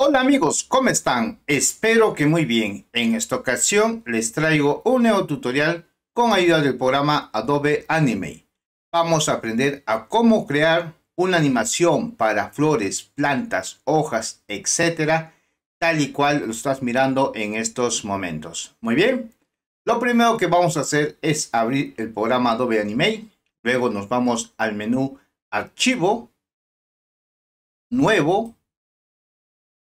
Hola amigos, ¿cómo están? Espero que muy bien. En esta ocasión les traigo un nuevo tutorial con ayuda del programa Adobe Anime. Vamos a aprender a cómo crear una animación para flores, plantas, hojas, etcétera, tal y cual lo estás mirando en estos momentos. Muy bien, lo primero que vamos a hacer es abrir el programa Adobe Anime. Luego nos vamos al menú Archivo, Nuevo,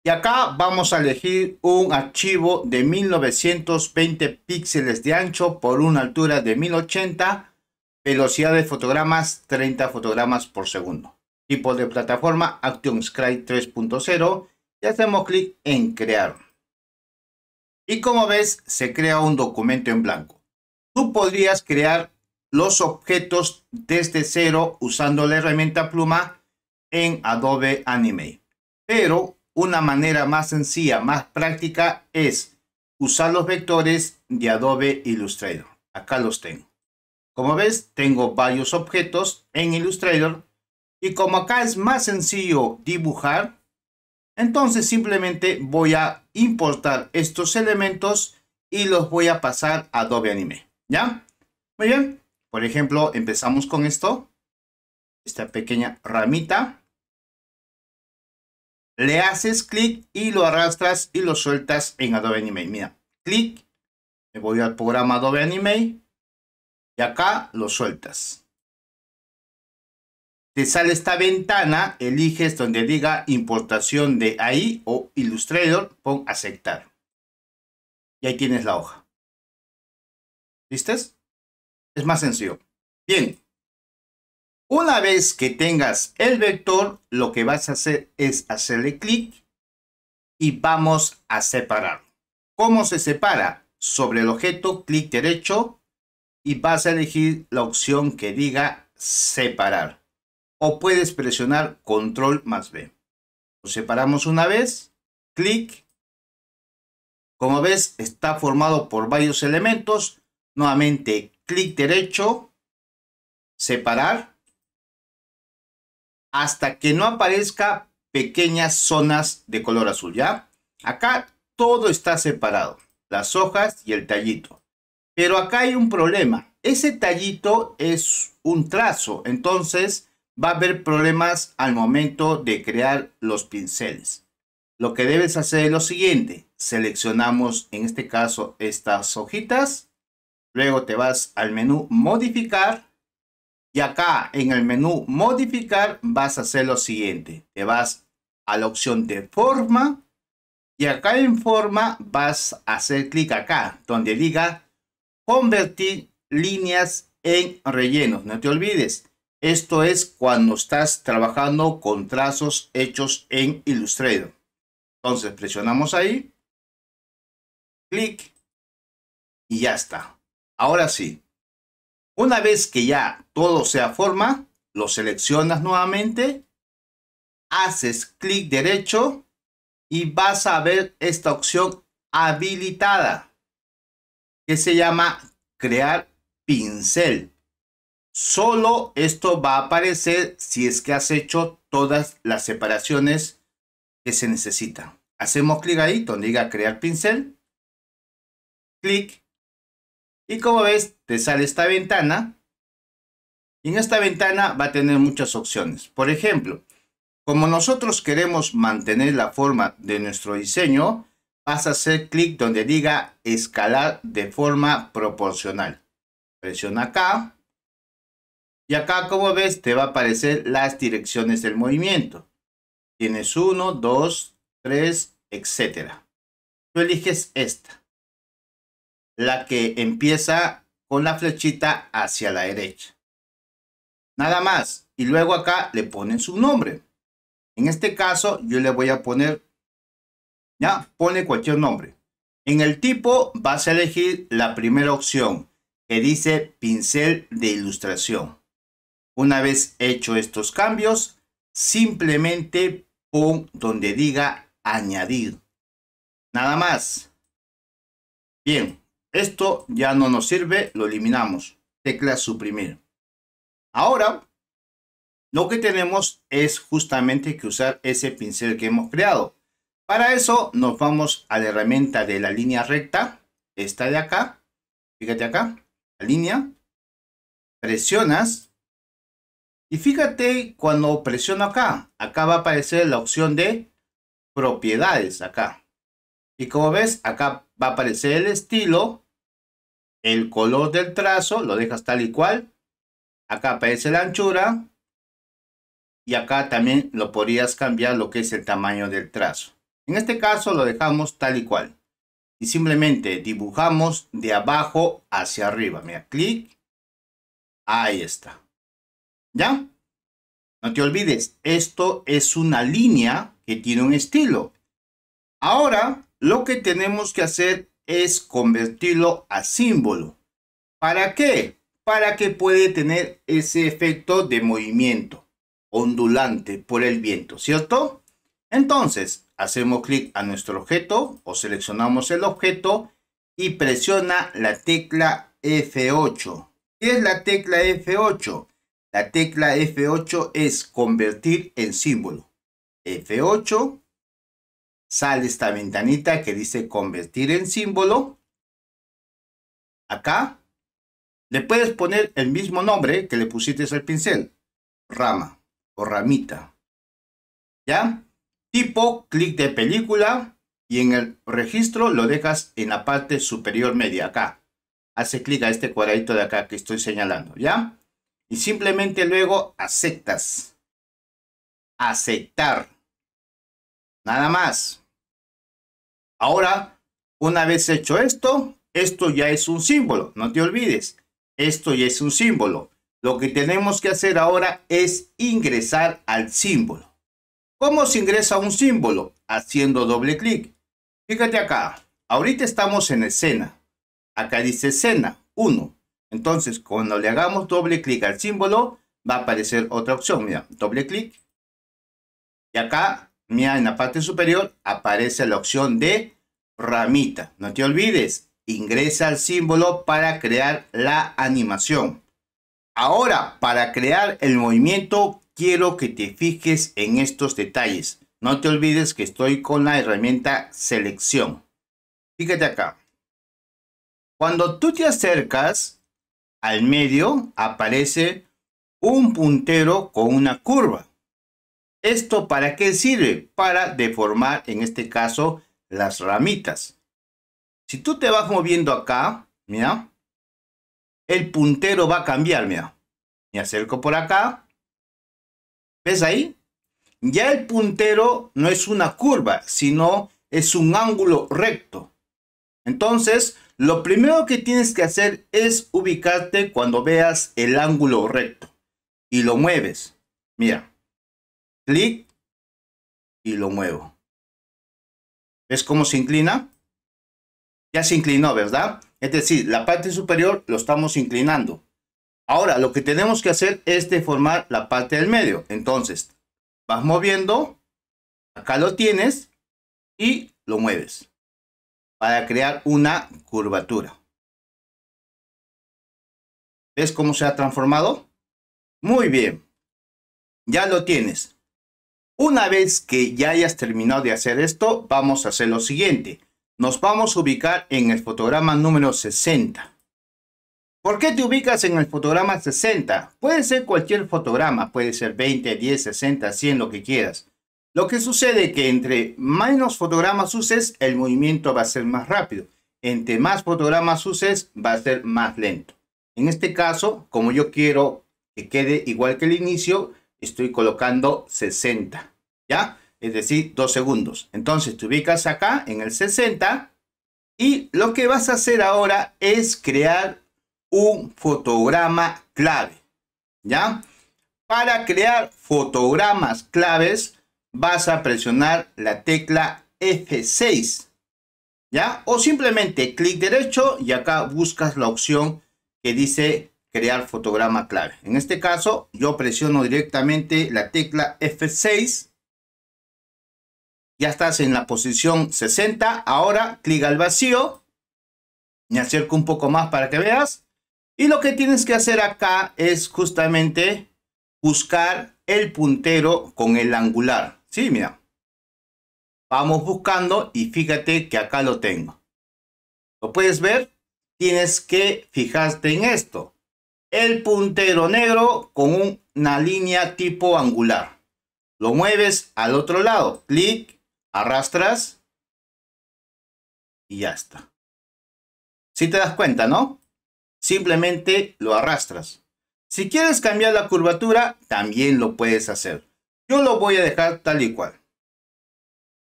y acá vamos a elegir un archivo de 1920 píxeles de ancho por una altura de 1080, velocidad de fotogramas 30 fotogramas por segundo. Tipo de plataforma sky 3.0 y hacemos clic en crear. Y como ves, se crea un documento en blanco. Tú podrías crear los objetos desde cero usando la herramienta pluma en Adobe Animate. Pero una manera más sencilla, más práctica es usar los vectores de Adobe Illustrator. Acá los tengo. Como ves, tengo varios objetos en Illustrator y como acá es más sencillo dibujar, entonces simplemente voy a importar estos elementos y los voy a pasar a Adobe Anime. ¿Ya? Muy bien. Por ejemplo, empezamos con esto. Esta pequeña ramita le haces clic y lo arrastras y lo sueltas en Adobe anime, Mira, clic, me voy al programa Adobe anime y acá lo sueltas. Te sale esta ventana, eliges donde diga importación de ahí o Illustrator, pon aceptar. Y ahí tienes la hoja. ¿Listes? Es más sencillo. Bien, una vez que tengas el vector, lo que vas a hacer es hacerle clic y vamos a separar. ¿Cómo se separa? Sobre el objeto, clic derecho y vas a elegir la opción que diga separar. O puedes presionar control más B. Lo separamos una vez, clic. Como ves, está formado por varios elementos. Nuevamente, clic derecho, separar hasta que no aparezca pequeñas zonas de color azul, ¿ya? Acá todo está separado, las hojas y el tallito. Pero acá hay un problema, ese tallito es un trazo, entonces va a haber problemas al momento de crear los pinceles. Lo que debes hacer es lo siguiente, seleccionamos en este caso estas hojitas, luego te vas al menú modificar, y acá en el menú modificar vas a hacer lo siguiente. Te vas a la opción de forma. Y acá en forma vas a hacer clic acá donde diga convertir líneas en rellenos. No te olvides. Esto es cuando estás trabajando con trazos hechos en Illustrator. Entonces presionamos ahí. Clic. Y ya está. Ahora sí. Una vez que ya todo se forma, lo seleccionas nuevamente, haces clic derecho y vas a ver esta opción habilitada que se llama crear pincel. Solo esto va a aparecer si es que has hecho todas las separaciones que se necesitan. Hacemos clic ahí donde diga crear pincel. Clic y como ves, te sale esta ventana. Y en esta ventana va a tener muchas opciones. Por ejemplo, como nosotros queremos mantener la forma de nuestro diseño, vas a hacer clic donde diga escalar de forma proporcional. Presiona acá. Y acá, como ves, te va a aparecer las direcciones del movimiento. Tienes 1, 2, 3, etc. Tú eliges esta la que empieza con la flechita hacia la derecha. Nada más. Y luego acá le ponen su nombre. En este caso yo le voy a poner, ya, pone cualquier nombre. En el tipo vas a elegir la primera opción que dice pincel de ilustración. Una vez hecho estos cambios, simplemente pon donde diga añadir. Nada más. Bien, esto ya no nos sirve, lo eliminamos. Tecla suprimir. Ahora, lo que tenemos es justamente que usar ese pincel que hemos creado. Para eso nos vamos a la herramienta de la línea recta, esta de acá, fíjate acá, la línea, presionas y fíjate cuando presiono acá, acá va a aparecer la opción de propiedades acá. Y como ves, acá va a aparecer el estilo el color del trazo, lo dejas tal y cual. Acá aparece la anchura. Y acá también lo podrías cambiar lo que es el tamaño del trazo. En este caso lo dejamos tal y cual. Y simplemente dibujamos de abajo hacia arriba. Mira, clic. Ahí está. ¿Ya? No te olvides, esto es una línea que tiene un estilo. Ahora, lo que tenemos que hacer es convertirlo a símbolo. ¿Para qué? Para que puede tener ese efecto de movimiento ondulante por el viento, ¿cierto? Entonces, hacemos clic a nuestro objeto o seleccionamos el objeto y presiona la tecla F8. ¿Qué es la tecla F8? La tecla F8 es convertir en símbolo. F8 sale esta ventanita que dice convertir en símbolo. Acá le puedes poner el mismo nombre que le pusiste al pincel, rama o ramita. ¿Ya? Tipo, clic de película y en el registro lo dejas en la parte superior media acá. Hace clic a este cuadradito de acá que estoy señalando, ¿ya? Y simplemente luego aceptas. Aceptar. Nada más. Ahora, una vez hecho esto, esto ya es un símbolo, no te olvides, esto ya es un símbolo. Lo que tenemos que hacer ahora es ingresar al símbolo. ¿Cómo se ingresa un símbolo? Haciendo doble clic. Fíjate acá, ahorita estamos en escena. Acá dice escena 1. Entonces, cuando le hagamos doble clic al símbolo, va a aparecer otra opción. Mira, doble clic. Y acá, mira, en la parte superior, aparece la opción de ramita. No te olvides, ingresa al símbolo para crear la animación. Ahora, para crear el movimiento, quiero que te fijes en estos detalles. No te olvides que estoy con la herramienta selección. Fíjate acá. Cuando tú te acercas al medio, aparece un puntero con una curva. ¿Esto para qué sirve? Para deformar, en este caso, las ramitas. Si tú te vas moviendo acá, mira, el puntero va a cambiar, mira. Me acerco por acá. ¿Ves ahí? Ya el puntero no es una curva, sino es un ángulo recto. Entonces, lo primero que tienes que hacer es ubicarte cuando veas el ángulo recto. Y lo mueves. Mira. Clic. Y lo muevo. ¿Ves cómo se inclina? Ya se inclinó, ¿verdad? Es decir, la parte superior lo estamos inclinando. Ahora, lo que tenemos que hacer es deformar la parte del medio. Entonces, vas moviendo, acá lo tienes y lo mueves para crear una curvatura. ¿Ves cómo se ha transformado? Muy bien. Ya lo tienes. Una vez que ya hayas terminado de hacer esto, vamos a hacer lo siguiente. Nos vamos a ubicar en el fotograma número 60. ¿Por qué te ubicas en el fotograma 60? Puede ser cualquier fotograma, puede ser 20, 10, 60, 100, lo que quieras. Lo que sucede es que entre menos fotogramas uses, el movimiento va a ser más rápido. Entre más fotogramas uses, va a ser más lento. En este caso, como yo quiero que quede igual que el inicio, estoy colocando 60, ¿ya? Es decir, 2 segundos. Entonces te ubicas acá en el 60 y lo que vas a hacer ahora es crear un fotograma clave, ¿ya? Para crear fotogramas claves vas a presionar la tecla F6, ¿ya? O simplemente clic derecho y acá buscas la opción que dice crear fotograma clave. En este caso, yo presiono directamente la tecla F6. Ya estás en la posición 60. Ahora, clic al vacío. Me acerco un poco más para que veas. Y lo que tienes que hacer acá es justamente buscar el puntero con el angular. Sí, mira. Vamos buscando y fíjate que acá lo tengo. ¿Lo puedes ver? Tienes que fijarte en esto el puntero negro con una línea tipo angular. Lo mueves al otro lado, clic, arrastras y ya está. Si te das cuenta, ¿no? Simplemente lo arrastras. Si quieres cambiar la curvatura, también lo puedes hacer. Yo lo voy a dejar tal y cual.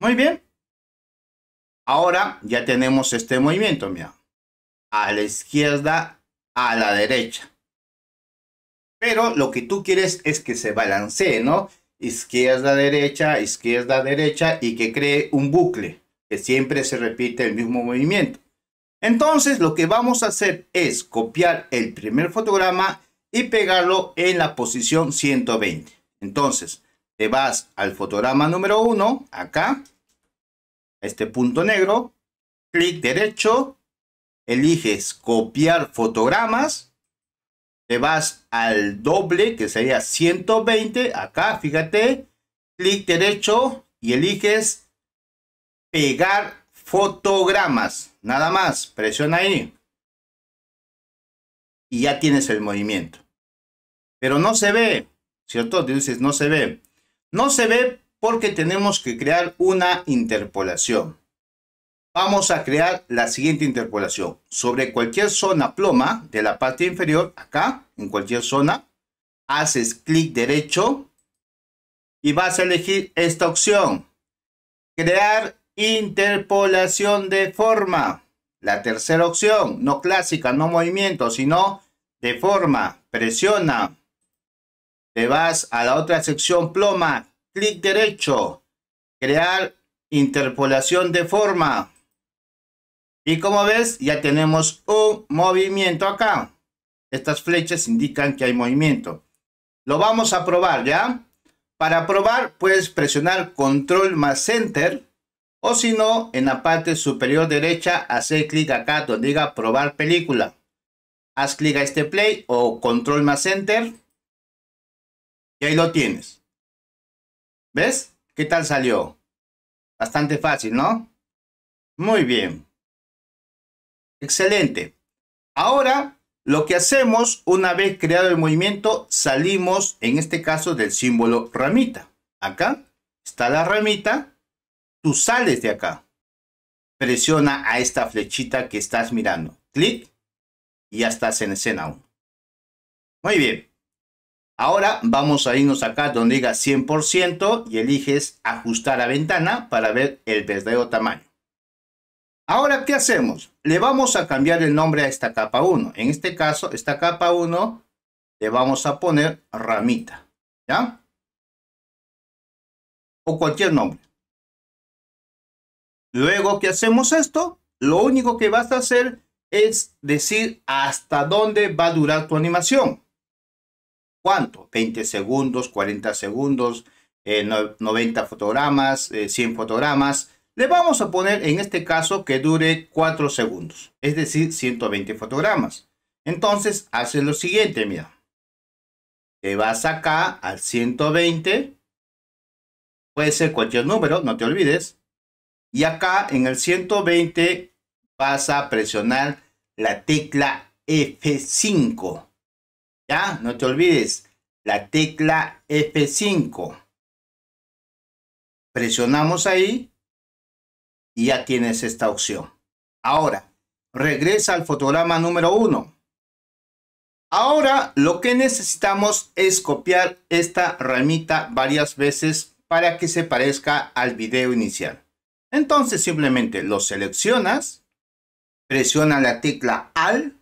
Muy bien. Ahora ya tenemos este movimiento, mira. A la izquierda, a la derecha. Pero lo que tú quieres es que se balancee, ¿no? Izquierda, derecha, izquierda, derecha y que cree un bucle, que siempre se repite el mismo movimiento. Entonces lo que vamos a hacer es copiar el primer fotograma y pegarlo en la posición 120. Entonces te vas al fotograma número 1, acá, este punto negro, clic derecho, eliges copiar fotogramas te vas al doble, que sería 120. Acá, fíjate. Clic derecho y eliges pegar fotogramas. Nada más. Presiona ahí. Y ya tienes el movimiento. Pero no se ve. ¿Cierto? Dices, no se ve. No se ve porque tenemos que crear una interpolación. Vamos a crear la siguiente interpolación. Sobre cualquier zona ploma de la parte inferior, acá, en cualquier zona, haces clic derecho y vas a elegir esta opción. Crear interpolación de forma. La tercera opción, no clásica, no movimiento, sino de forma. Presiona. Te vas a la otra sección ploma, clic derecho. Crear interpolación de forma y como ves, ya tenemos un movimiento acá. Estas flechas indican que hay movimiento. Lo vamos a probar, ¿ya? Para probar, puedes presionar control más enter. O si no, en la parte superior derecha, hacer clic acá donde diga probar película. Haz clic a este play o control más enter. Y ahí lo tienes. ¿Ves? ¿Qué tal salió? Bastante fácil, ¿no? Muy bien. Excelente. Ahora, lo que hacemos una vez creado el movimiento, salimos en este caso del símbolo ramita. Acá está la ramita, tú sales de acá. Presiona a esta flechita que estás mirando. Clic y ya estás en escena 1. Muy bien. Ahora vamos a irnos acá donde diga 100% y eliges ajustar a ventana para ver el verdadero tamaño. Ahora, ¿qué hacemos? Le vamos a cambiar el nombre a esta capa 1. En este caso, esta capa 1 le vamos a poner ramita, ¿ya? O cualquier nombre. Luego que hacemos esto, lo único que vas a hacer es decir hasta dónde va a durar tu animación. ¿Cuánto? 20 segundos, 40 segundos, 90 eh, fotogramas, 100 eh, fotogramas. Le vamos a poner en este caso que dure 4 segundos, es decir, 120 fotogramas. Entonces hace lo siguiente, mira. Te vas acá al 120. Puede ser cualquier número, no te olvides. Y acá en el 120 vas a presionar la tecla F5. ¿Ya? No te olvides. La tecla F5. Presionamos ahí y ya tienes esta opción. Ahora, regresa al fotograma número 1. Ahora lo que necesitamos es copiar esta ramita varias veces para que se parezca al video inicial. Entonces simplemente lo seleccionas, presiona la tecla AL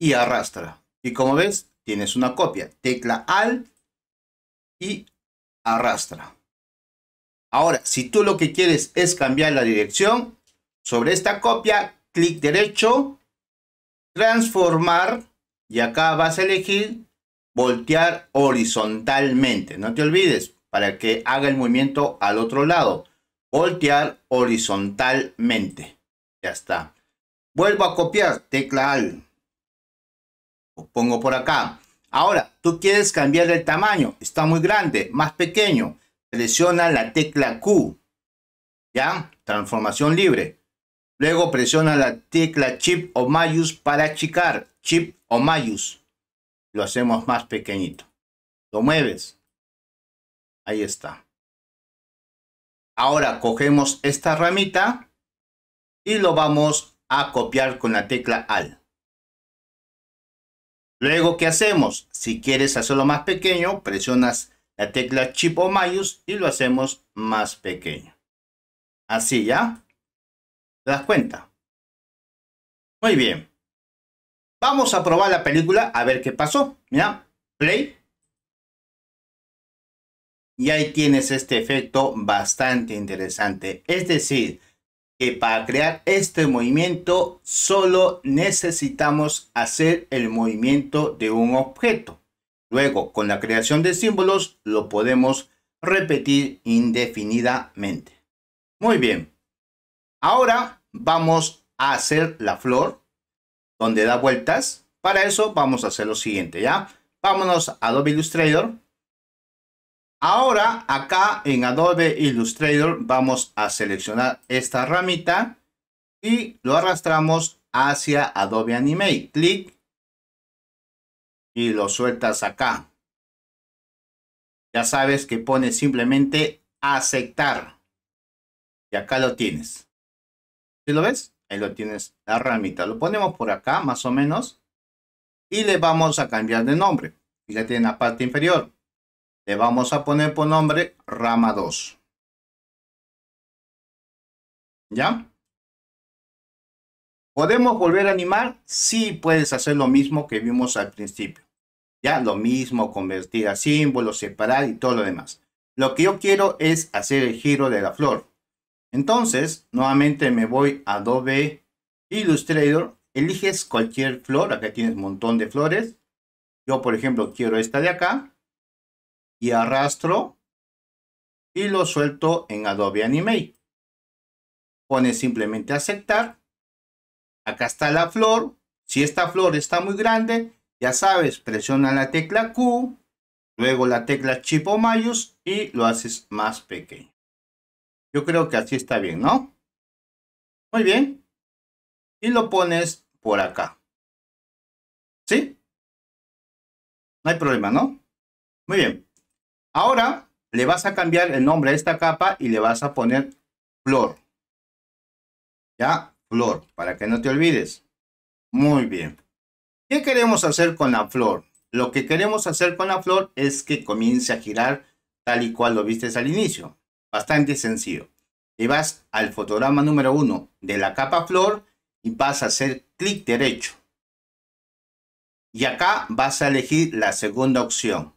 y arrastra. Y como ves, tienes una copia. Tecla AL y arrastra. Ahora, si tú lo que quieres es cambiar la dirección, sobre esta copia, clic derecho, transformar, y acá vas a elegir voltear horizontalmente. No te olvides, para que haga el movimiento al otro lado. Voltear horizontalmente. Ya está. Vuelvo a copiar, tecla al. Lo pongo por acá. Ahora, tú quieres cambiar el tamaño. Está muy grande, más pequeño presiona la tecla Q, ¿ya? Transformación libre. Luego presiona la tecla Chip o Mayus para achicar, Chip o Mayus. Lo hacemos más pequeñito. Lo mueves. Ahí está. Ahora cogemos esta ramita y lo vamos a copiar con la tecla AL. Luego, ¿qué hacemos? Si quieres hacerlo más pequeño, presionas la tecla Chip o Mayus y lo hacemos más pequeño. Así ya. ¿Te das cuenta? Muy bien. Vamos a probar la película a ver qué pasó. Mira, play. Y ahí tienes este efecto bastante interesante. Es decir, que para crear este movimiento solo necesitamos hacer el movimiento de un objeto. Luego, con la creación de símbolos, lo podemos repetir indefinidamente. Muy bien. Ahora vamos a hacer la flor donde da vueltas. Para eso vamos a hacer lo siguiente, ¿ya? Vámonos a Adobe Illustrator. Ahora acá en Adobe Illustrator vamos a seleccionar esta ramita y lo arrastramos hacia Adobe Animate. Clic y lo sueltas acá. Ya sabes que pones simplemente aceptar. Y acá lo tienes. ¿Sí lo ves? Ahí lo tienes, la ramita. Lo ponemos por acá, más o menos. Y le vamos a cambiar de nombre. Fíjate en la parte inferior. Le vamos a poner por nombre rama 2. ¿Ya? ¿Podemos volver a animar? si puedes hacer lo mismo que vimos al principio. Ya, lo mismo, convertir a símbolo, separar y todo lo demás. Lo que yo quiero es hacer el giro de la flor. Entonces, nuevamente me voy a Adobe Illustrator. Eliges cualquier flor. Acá tienes un montón de flores. Yo, por ejemplo, quiero esta de acá. Y arrastro. Y lo suelto en Adobe Animate. Pones simplemente aceptar. Acá está la flor. Si esta flor está muy grande, ya sabes, presiona la tecla Q, luego la tecla Chip o Mayus y lo haces más pequeño. Yo creo que así está bien, ¿no? Muy bien. Y lo pones por acá. ¿Sí? No hay problema, ¿no? Muy bien. Ahora le vas a cambiar el nombre a esta capa y le vas a poner flor. ¿Ya? Flor, para que no te olvides. Muy bien. ¿Qué queremos hacer con la flor? Lo que queremos hacer con la flor es que comience a girar tal y cual lo viste al inicio. Bastante sencillo. y vas al fotograma número 1 de la capa flor y vas a hacer clic derecho. Y acá vas a elegir la segunda opción.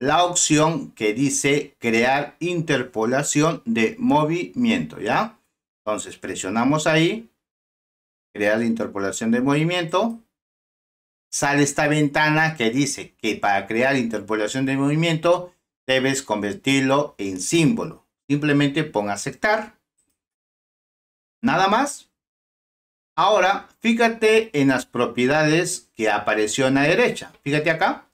La opción que dice crear interpolación de movimiento, ¿ya? Entonces presionamos ahí, crear interpolación de movimiento sale esta ventana que dice que para crear interpolación de movimiento debes convertirlo en símbolo. Simplemente pon aceptar. Nada más. Ahora, fíjate en las propiedades que apareció en la derecha. Fíjate acá.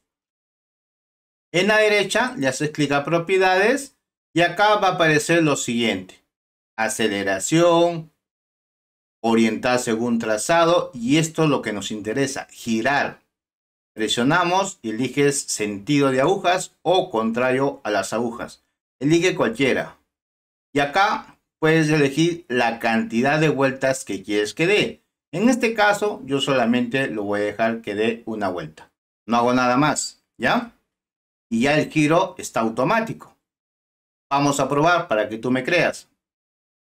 En la derecha le haces clic a propiedades y acá va a aparecer lo siguiente. Aceleración, orientar según trazado y esto es lo que nos interesa, girar. Presionamos y eliges sentido de agujas o contrario a las agujas. Elige cualquiera. Y acá puedes elegir la cantidad de vueltas que quieres que dé. En este caso yo solamente lo voy a dejar que dé una vuelta. No hago nada más, ¿ya? Y ya el giro está automático. Vamos a probar para que tú me creas.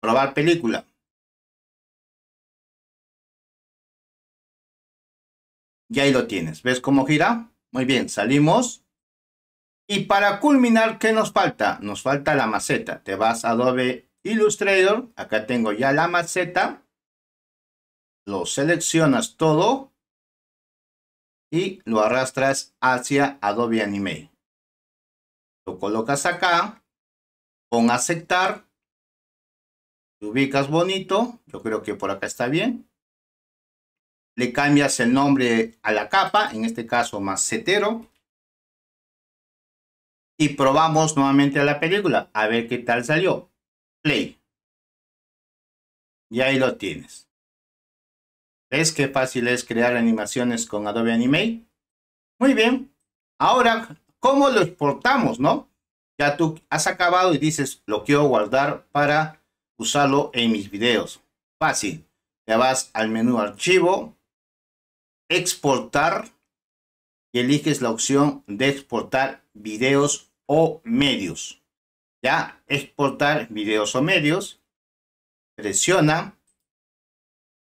Probar película. Y ahí lo tienes. ¿Ves cómo gira? Muy bien, salimos. Y para culminar, ¿qué nos falta? Nos falta la maceta. Te vas a Adobe Illustrator. Acá tengo ya la maceta. Lo seleccionas todo. Y lo arrastras hacia Adobe Anime. Lo colocas acá. Pon aceptar. Lo ubicas bonito. Yo creo que por acá está bien le cambias el nombre a la capa, en este caso macetero, y probamos nuevamente a la película, a ver qué tal salió. Play. Y ahí lo tienes. ¿Ves qué fácil es crear animaciones con Adobe Animate? Muy bien. Ahora, ¿cómo lo exportamos, no? Ya tú has acabado y dices, lo quiero guardar para usarlo en mis videos. Fácil. Ya vas al menú archivo, exportar y eliges la opción de exportar videos o medios. Ya, exportar videos o medios. Presiona.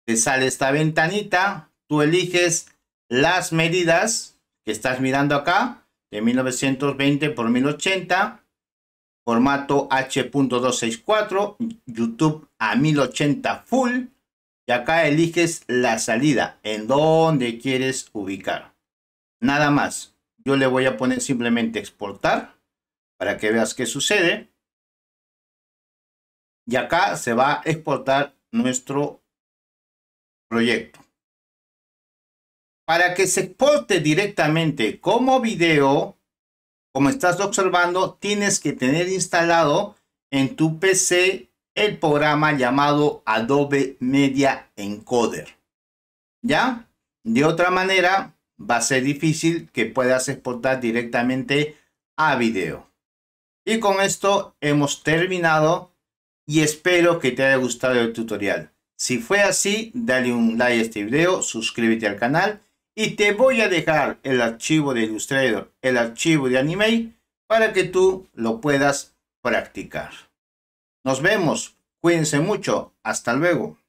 Te sale esta ventanita. Tú eliges las medidas que estás mirando acá de 1920 por 1080 formato H.264, YouTube a 1080 full, y acá eliges la salida, en donde quieres ubicar. Nada más. Yo le voy a poner simplemente exportar para que veas qué sucede. Y acá se va a exportar nuestro proyecto. Para que se exporte directamente como video, como estás observando, tienes que tener instalado en tu PC el programa llamado Adobe Media Encoder. ¿Ya? De otra manera, va a ser difícil que puedas exportar directamente a video. Y con esto hemos terminado y espero que te haya gustado el tutorial. Si fue así, dale un like a este video, suscríbete al canal y te voy a dejar el archivo de Illustrator, el archivo de Anime para que tú lo puedas practicar. Nos vemos. Cuídense mucho. Hasta luego.